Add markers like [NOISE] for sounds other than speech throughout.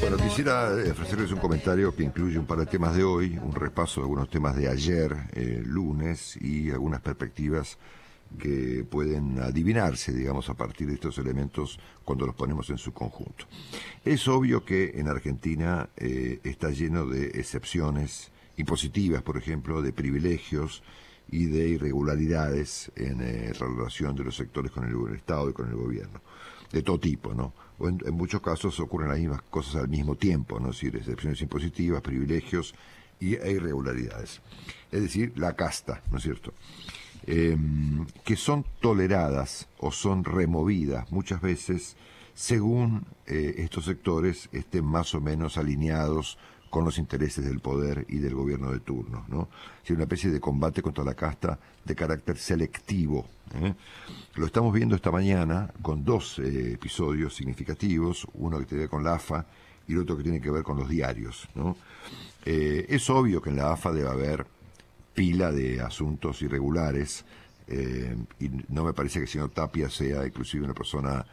Bueno, quisiera eh, ofrecerles un comentario que incluye un par de temas de hoy, un repaso de algunos temas de ayer, eh, lunes, y algunas perspectivas que pueden adivinarse, digamos, a partir de estos elementos cuando los ponemos en su conjunto. Es obvio que en Argentina eh, está lleno de excepciones impositivas, por ejemplo, de privilegios y de irregularidades en la relación de los sectores con el Estado y con el gobierno de todo tipo, ¿no? en, muchos casos ocurren las mismas cosas al mismo tiempo, ¿no? Es decir, excepciones impositivas, privilegios y, e irregularidades. Es decir, la casta, ¿no es cierto? Em, que son toleradas o son removidas muchas veces según eh, estos sectores estén más o menos alineados con los intereses del poder y del gobierno de turno. ¿no? Es una especie de combate contra la casta de carácter selectivo. ¿eh? Lo estamos viendo esta mañana con dos eh, episodios significativos, uno que tiene que ver con la AFA y el otro que tiene que ver con los diarios. Eh, es obvio que en la AFA debe haber pila de asuntos irregulares y no me parece que el señor Tapia sea inclusive una persona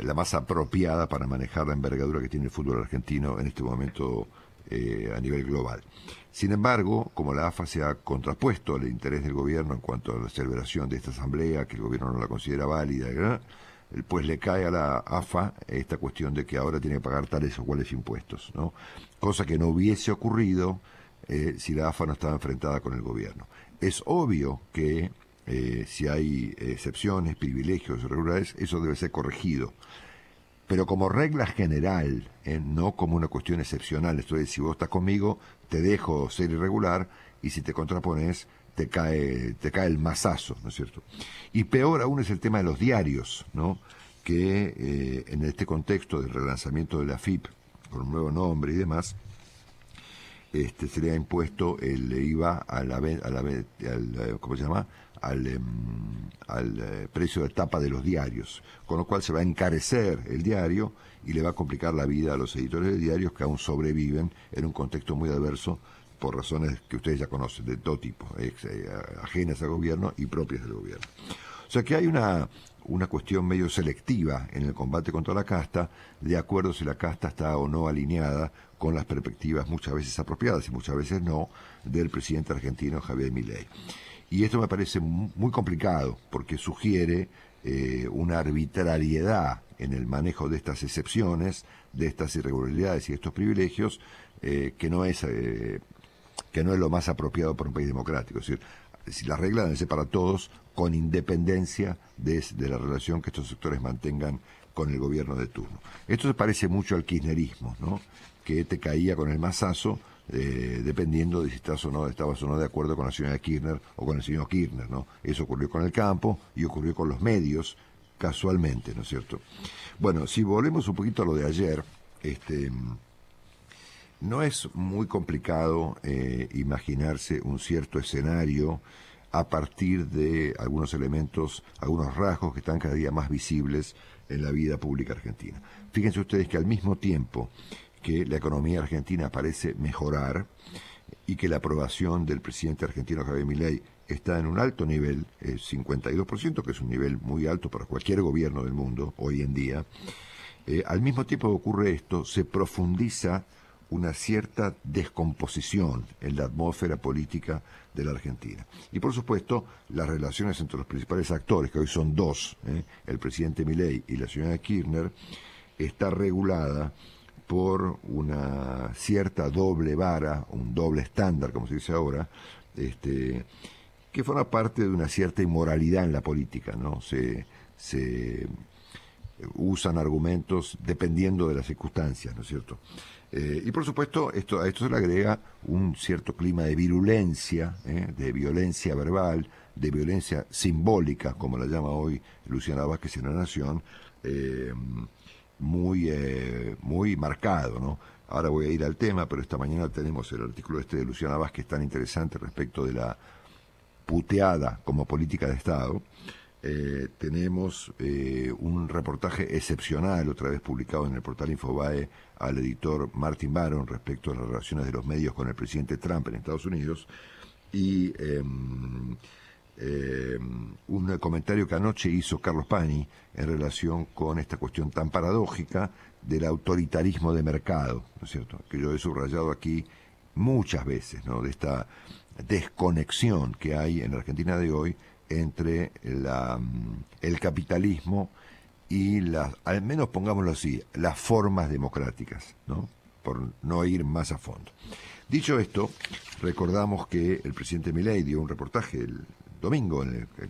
la más apropiada para manejar la envergadura que tiene el fútbol argentino en este momento eh, a nivel global. Sin embargo, como la AFA se ha contrapuesto al interés del gobierno en cuanto a la celebración de esta asamblea, que el gobierno no la considera válida, pues le cae a la AFA esta cuestión de que ahora tiene que pagar tales o cuales impuestos, ¿no? cosa que no hubiese ocurrido eh, si la AFA no estaba enfrentada con el gobierno. Es obvio que eh, si hay excepciones, privilegios, irregularidades, eso debe ser corregido. Pero como regla general, eh, no como una cuestión excepcional, esto es, si vos estás conmigo, te dejo ser irregular y si te contrapones, te cae, te cae el mazazo, ¿no es cierto? Y peor aún es el tema de los diarios, ¿no? Que eh, en este contexto del relanzamiento de la FIP, con un nuevo nombre y demás, este, se le ha impuesto el IVA a la, a la al, eh, ¿cómo se llama? Al, em, al, eh, precio de tapa de los diarios, con lo cual se va a encarecer el diario y le va a complicar la vida a los editores de diarios que aún sobreviven en un contexto muy adverso por razones que ustedes ya conocen, de todo tipo, eh, ajenas al gobierno y propias del gobierno. O sea que hay una, una cuestión medio selectiva en el combate contra la casta, de acuerdo si la casta está o no alineada con las perspectivas muchas veces apropiadas y muchas veces no del presidente argentino Javier Milei. Y esto me parece muy complicado porque sugiere eh, una arbitrariedad en el manejo de estas excepciones, de estas irregularidades y estos privilegios eh, que no es eh, que no es lo más apropiado para un país democrático. Es decir, es decir, las reglas deben ser para todos con independencia de, la relación que estos sectores mantengan con el gobierno de turno. Esto se parece mucho al kirchnerismo, ¿no? que te caía con el mazazo eh, dependiendo de si estás o no, estabas o no de acuerdo con la señora Kirchner o con el señor Kirchner, ¿no? Eso ocurrió con el campo y ocurrió con los medios, casualmente, ¿no es cierto? Bueno, si volvemos un poquito a lo de ayer, este, no es muy complicado eh, imaginarse un cierto escenario a partir de algunos elementos, algunos rasgos que están cada día más visibles en la vida pública argentina. Fíjense ustedes que al mismo tiempo que la economía argentina parece mejorar y que la aprobación del presidente argentino Javier Milei está en un alto nivel, el 52%, que es un nivel muy alto para cualquier gobierno del mundo hoy en día, eh, al mismo tiempo que ocurre esto, se profundiza una cierta descomposición en la atmósfera política de la Argentina. Y por supuesto, las relaciones entre los principales actores, que hoy son dos, ¿eh? el presidente Milei y la señora Kirchner, está regulada por una cierta doble vara, un doble estándar, como se dice ahora, este, que forma parte de una cierta inmoralidad en la política, ¿no? se usan argumentos dependiendo de las circunstancias, ¿no es cierto? Eh, y por supuesto, esto, a esto se le agrega un cierto clima de virulencia, ¿eh? de violencia verbal, de violencia simbólica, como la llama hoy Luciana Vázquez en la Nación, eh, muy, muy marcado, ¿no? Ahora voy a ir al tema, pero esta mañana tenemos el artículo este de Luciana Vázquez tan interesante respecto de la puteada como política de Estado. Eh, tenemos eh, un reportaje excepcional, otra vez publicado en el portal Infobae, al editor Martin Baron respecto a las relaciones de los medios con el presidente Trump en Estados Unidos. Y em, em, un comentario que anoche hizo Carlos Pani en relación con esta cuestión tan paradójica del autoritarismo de mercado, es cierto? Que yo he subrayado aquí muchas veces, ¿no? De esta desconexión que hay en la Argentina de hoy entre mm, el capitalismo y las, al menos pongámoslo así, las formas democráticas, ¿no? por no ir más a fondo. Dicho esto, recordamos que el presidente Milei dio un reportaje el domingo,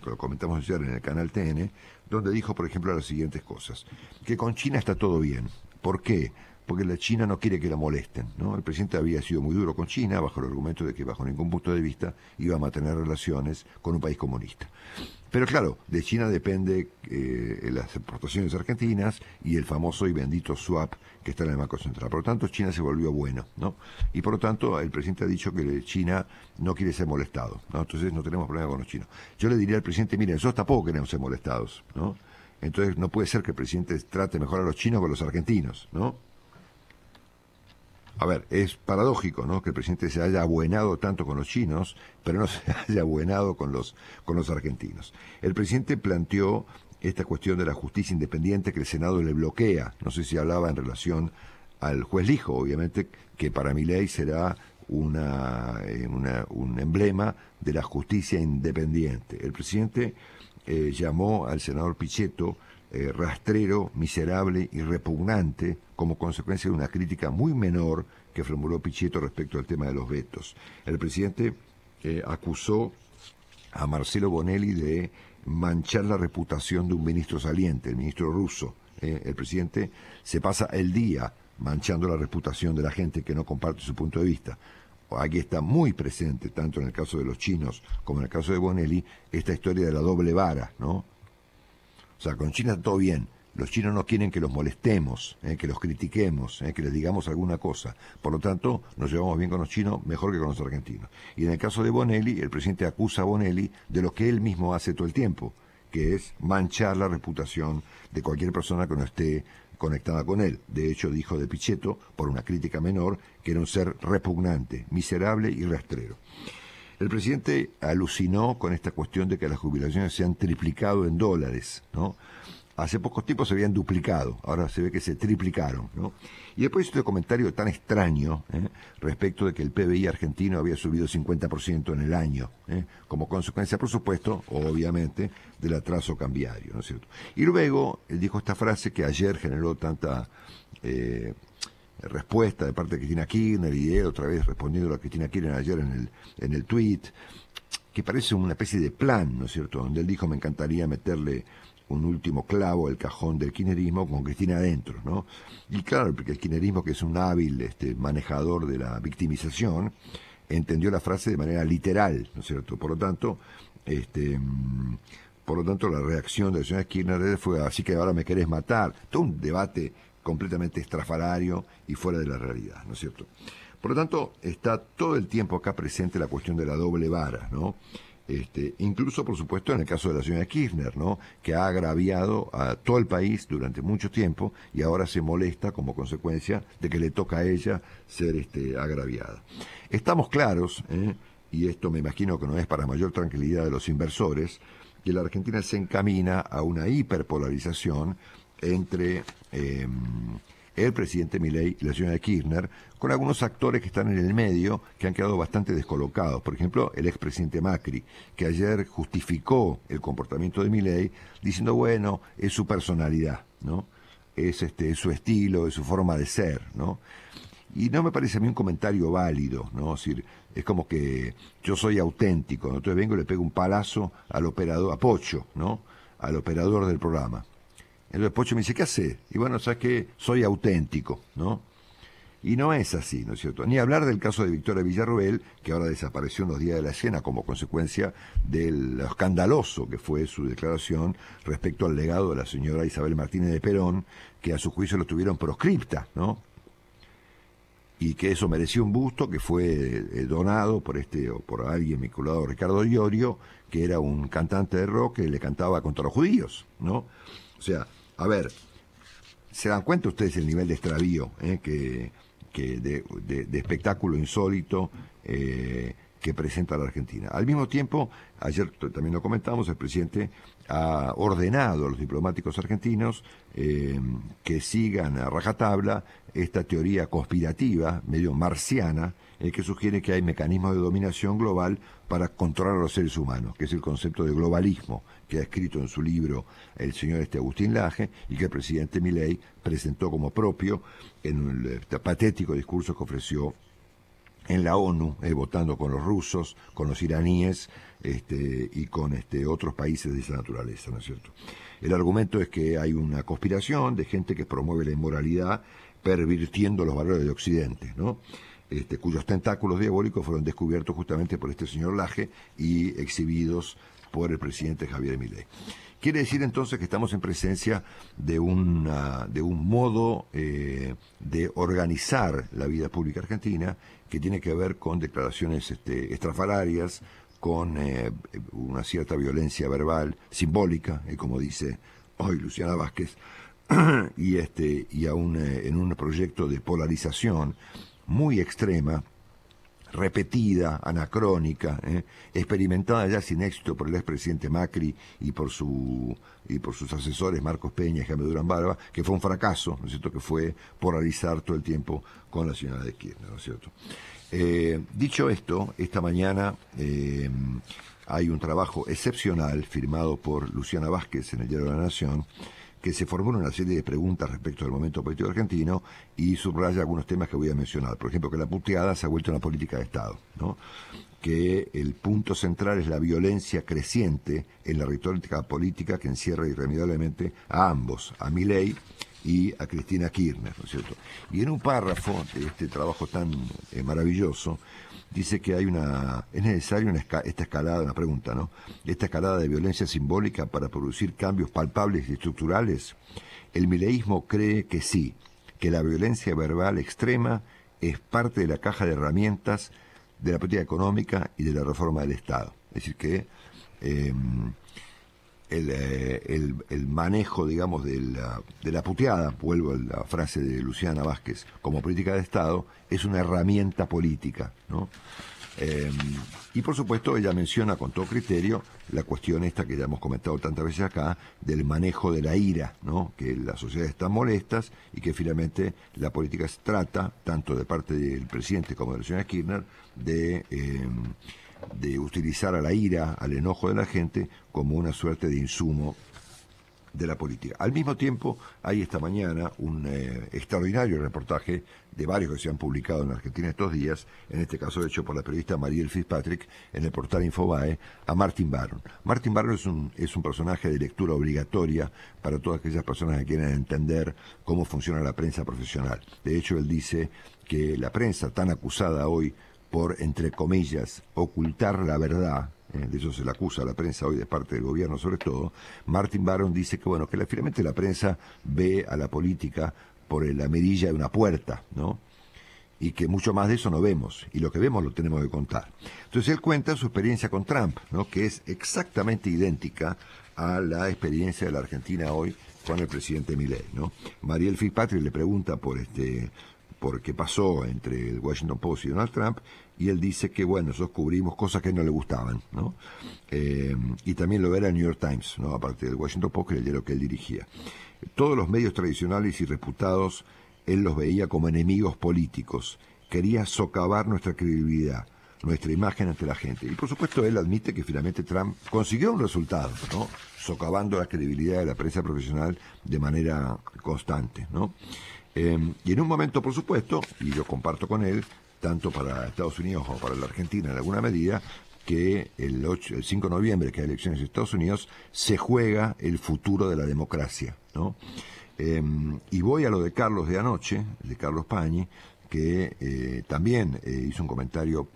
lo comentamos ayer en el canal TN, donde dijo, por ejemplo, las siguientes cosas, que con China está todo bien. ¿Por qué? porque la China no quiere que la molesten. ¿no? El presidente había sido muy duro con China bajo el argumento de que bajo ningún punto de vista iba a mantener relaciones con un país comunista. Pero claro, de China depende eh, las exportaciones argentinas y el famoso y bendito swap que está en el Banco Central. Por lo tanto, China se volvió bueno, ¿no? Y por lo tanto, el presidente ha dicho que China no quiere ser molestado, ¿no? Entonces no tenemos problema con los chinos. Yo le diría al presidente, miren, nosotros tampoco queremos ser molestados, ¿no? Entonces no puede ser que el presidente trate mejor a los chinos que a los argentinos, ¿no? A ver, es paradójico, ¿no? Que el presidente se haya abuenado tanto con los chinos, pero no se [LAUGHS] haya abuenado con los, con los argentinos. El presidente planteó esta cuestión de la justicia independiente que el Senado le bloquea. No sé si hablaba en relación al juez Lijo, obviamente, que para mi ley será una, eh, un emblema de la justicia independiente. El presidente eh, llamó al senador Pichetto eh, rastrero, miserable y repugnante como consecuencia de una crítica muy menor que formuló Pichetto respecto al tema de los vetos. El presidente eh, acusó a Marcelo Bonelli de manchar la reputación de un ministro saliente, el ministro ruso. Eh, el presidente se pasa el día manchando la reputación de la gente que no comparte su punto de vista. Aquí está muy presente, tanto en el caso de los chinos como en el caso de Bonelli, esta historia de la doble vara, ¿no? O sea, con China todo bien. Los chinos no quieren que los molestemos, eh, que los critiquemos, eh, que les digamos alguna cosa. Por lo tanto, nos llevamos bien con los chinos mejor que con los argentinos. Y en el caso de Bonelli, el presidente acusa a Bonelli de lo que él mismo hace todo el tiempo, que es manchar la reputación de cualquier persona que no esté conectada con él. De hecho, dijo de Pichetto, por una crítica menor, que era un ser repugnante, miserable y rastrero. El presidente alucinó con esta cuestión de que las jubilaciones se han triplicado en dólares, ¿no? Hace pocos tiempos se habían duplicado, ahora se ve que se triplicaron, ¿no? Y después hizo este comentario tan extraño ¿eh? respecto de que el PBI argentino había subido 50% en el año, ¿eh? como consecuencia, por supuesto, obviamente, del atraso cambiario, ¿no es cierto? Y luego él dijo esta frase que ayer generó tanta... Eh, respuesta de parte de Cristina Kirchner y otra vez respondiendo a Cristina Kirchner ayer en el, en el tweet, que parece una especie de plan, ¿no es cierto?, donde él dijo me encantaría meterle un último clavo al cajón del kirchnerismo con Cristina adentro, ¿no? Y claro, porque el kirchnerismo, que es un hábil este, manejador de la victimización, entendió la frase de manera literal, ¿no es cierto? Por lo tanto, este, mm, por lo tanto la reacción de la señora Kirchner fue así que ahora me querés matar. Todo un debate completamente estrafalario y fuera de la realidad, ¿no es cierto? Por lo tanto, está todo el tiempo acá presente la cuestión de la doble vara, ¿no? Este, incluso, por supuesto, en el caso de la señora Kirchner, ¿no? que ha agraviado a todo el país durante mucho tiempo y ahora se molesta como consecuencia de que le toca a ella ser este, agraviada. Estamos claros, ¿eh? y esto me imagino que no es para mayor tranquilidad de los inversores, que la Argentina se encamina a una hiperpolarización entre em, el presidente Milei y la señora Kirchner, con algunos actores que están en el medio que han quedado bastante descolocados. Por ejemplo, el expresidente Macri, que ayer justificó el comportamiento de Milei diciendo, bueno, es su personalidad, ¿no? Es, este, su estilo, es su forma de ser, ¿no? Y no me parece a mí un comentario válido, ¿no? Es, decir, es como que yo soy auténtico, entonces vengo y le pego un palazo al operador, a ¿no? Al operador del programa. El Pocho me dice, ¿qué hace? Y bueno, sabes que soy auténtico, ¿no? Y no es así, ¿no es cierto? Ni hablar del caso de Victoria Villarroel, que ahora desapareció en los días de la escena como consecuencia del escandaloso que fue su declaración respecto al legado de la señora Isabel Martínez de Perón, que a su juicio lo tuvieron proscripta, ¿no? y que eso merecía un busto que fue eh, donado por este o por alguien vinculado Ricardo Llorio, que era un cantante de rock que le cantaba contra los judíos, ¿no? O sea, a ver, ¿se dan cuenta ustedes el nivel de extravío eh, que, de, espectáculo insólito? Eh, que presenta la Argentina. Al mismo tiempo, ayer también lo comentamos, el presidente ha ordenado a los diplomáticos argentinos eh, que sigan a rajatabla esta teoría conspirativa, medio marciana, el eh, que sugiere que hay mecanismos de dominación global para controlar a los seres humanos, que es el concepto de globalismo que ha escrito en su libro el señor este Agustín Laje y que el presidente Milei presentó como propio en un eh, patético discurso que ofreció en la ONU, eh, votando con los rusos, con los iraníes este, y con este, otros países de esa naturaleza, ¿no es cierto? El argumento es que hay una conspiración de gente que promueve la inmoralidad pervirtiendo los valores de Occidente, ¿no? Este, cuyos tentáculos diabólicos fueron descubiertos justamente por este señor Laje y exhibidos por el presidente Javier Milei. Quiere decir entonces que estamos en presencia de, una, de un modo eh, de organizar la vida pública argentina que tiene que ver con declaraciones este, estrafalarias, con eh, una cierta violencia verbal, simbólica, eh, como dice hoy Luciana Vázquez, [CLEARS THROAT] y, este, y aún en un proyecto de polarización muy extrema repetida, anacrónica, ¿eh? experimentada ya sin éxito por el expresidente Macri y por su y por sus asesores Marcos Peña y Jaime Durán Barba, que fue un fracaso, ¿no es cierto?, que fue polarizar todo el tiempo con la señora de Kirchner, ¿no es cierto? Eh, dicho esto, esta mañana eh, hay un trabajo excepcional firmado por Luciana Vázquez en el Diario de la Nación, que se formula una serie de preguntas respecto del momento político argentino y subraya algunos temas que voy a mencionar. Por ejemplo, que la puteada se ha vuelto una política de Estado, ¿no? que el punto central es la violencia creciente en la retórica política que encierra irremediablemente a ambos, a Milei y a Cristina Kirchner, ¿no es cierto? Y en un párrafo de este trabajo tan eh, maravilloso, dice que hay una es necesaria esta escalada, una pregunta, ¿no? Esta escalada de violencia simbólica para producir cambios palpables y estructurales. El mileísmo cree que sí, que la violencia verbal extrema es parte de la caja de herramientas de la política económica y de la reforma del Estado. Es decir, que em, eh, el, manejo, digamos, de la, de la puteada, vuelvo a la frase de Luciana Vázquez, como política de Estado, es una herramienta política, ¿no? Eh, y por supuesto ella menciona con todo criterio la cuestión esta que ya hemos comentado tantas veces acá, del manejo de la ira, ¿no? que las sociedades están molestas y que finalmente la política se trata, tanto de parte del presidente como de la señora Kirchner, de... Eh, de utilizar a la ira, al enojo de la gente, como una suerte de insumo de la política. Al mismo tiempo, hay esta mañana un eh, extraordinario reportaje de varios que se han publicado en Argentina estos días, en este caso hecho por la periodista Mariel Fitzpatrick en el portal Infobae, a Martin Baron. Martin Baron es un, es un personaje de lectura obligatoria para todas aquellas personas que quieren entender cómo funciona la prensa profesional. De hecho, él dice que la prensa tan acusada hoy por, entre comillas, ocultar la verdad, eh, de eso se le acusa a la prensa hoy de parte del gobierno sobre todo, Martin Baron dice que, bueno, que finalmente la prensa ve a la política por eh, la mirilla de una puerta, ¿no? Y que mucho más de eso no vemos, y lo que vemos lo tenemos que contar. Entonces él cuenta su experiencia con Trump, ¿no? Que es exactamente idéntica a la experiencia de la Argentina hoy con el presidente Milei, ¿no? Mariel Fitzpatrick le pregunta por este porque pasó entre el Washington Post y Donald Trump, y él dice que, bueno, nosotros cubrimos cosas que no le gustaban, ¿no? Eh, y también lo era el New York Times, ¿no? Aparte del Washington Post, que era el diario que él dirigía. Todos los medios tradicionales y reputados, él los veía como enemigos políticos. Quería socavar nuestra credibilidad, nuestra imagen ante la gente. Y por supuesto, él admite que finalmente Trump consiguió un resultado, ¿no? Socavando la credibilidad de la prensa profesional de manera constante, ¿no? Em, y en un momento, por supuesto, y yo comparto con él, tanto para Estados Unidos como para la Argentina en alguna medida, que el, 5 de noviembre, que hay elecciones en Estados Unidos, se juega el futuro de la democracia. ¿no? Em, y voy a lo de Carlos de anoche, de Carlos Pañi, que eh, también eh, hizo un comentario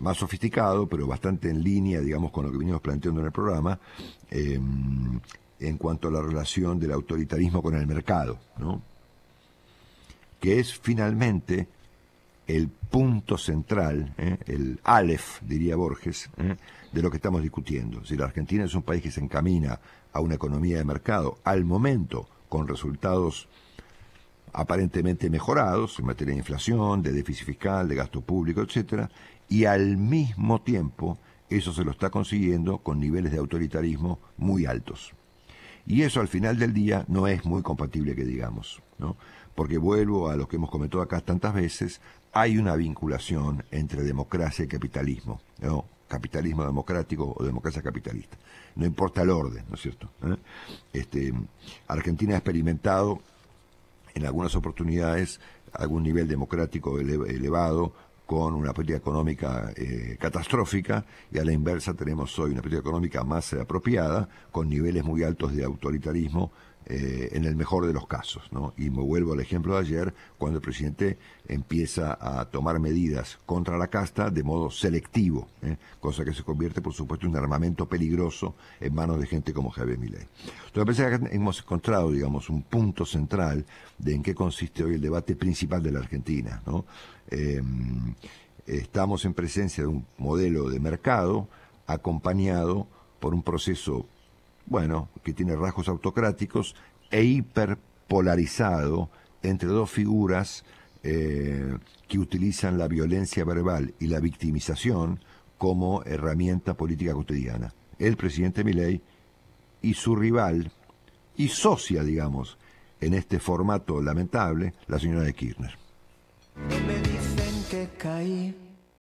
más sofisticado, pero bastante en línea, digamos, con lo que venimos planteando en el programa, em, en cuanto a la relación del autoritarismo con el mercado. ¿no? que es finalmente el punto central, ¿eh? el alef diría Borges, ¿eh? de lo que estamos discutiendo. Si la Argentina es un país que se encamina a una economía de mercado al momento, con resultados aparentemente mejorados en materia de inflación, de déficit fiscal, de gasto público, etc. y al mismo tiempo eso se lo está consiguiendo con niveles de autoritarismo muy altos. Y eso al final del día no es muy compatible que digamos, ¿no? porque vuelvo a lo que hemos comentado acá tantas veces, hay una vinculación entre democracia y capitalismo, capitalismo democrático o democracia capitalista. No importa el orden, ¿no es cierto? ¿Eh? Este, Argentina ha experimentado en algunas oportunidades algún nivel democrático elevado con una política económica eh, catastrófica y a la inversa tenemos hoy una política económica más apropiada con niveles muy altos de autoritarismo eh, en el mejor de los casos. Y me vuelvo al ejemplo de ayer, cuando el presidente empieza a tomar medidas contra la casta de modo selectivo, ¿eh? cosa que se convierte, por supuesto, en un armamento peligroso en manos de gente como Javier Milei. Entonces, pensé que hemos encontrado, digamos, un punto central de en qué consiste hoy el debate principal de la Argentina. Em, estamos en presencia de un modelo de mercado acompañado por un proceso bueno, que tiene rasgos autocráticos e hiperpolarizado entre dos figuras eh, que utilizan la violencia verbal y la victimización como herramienta política cotidiana. El presidente Milei y su rival y socia, digamos, en este formato lamentable, la señora de Kirchner. dicen que caí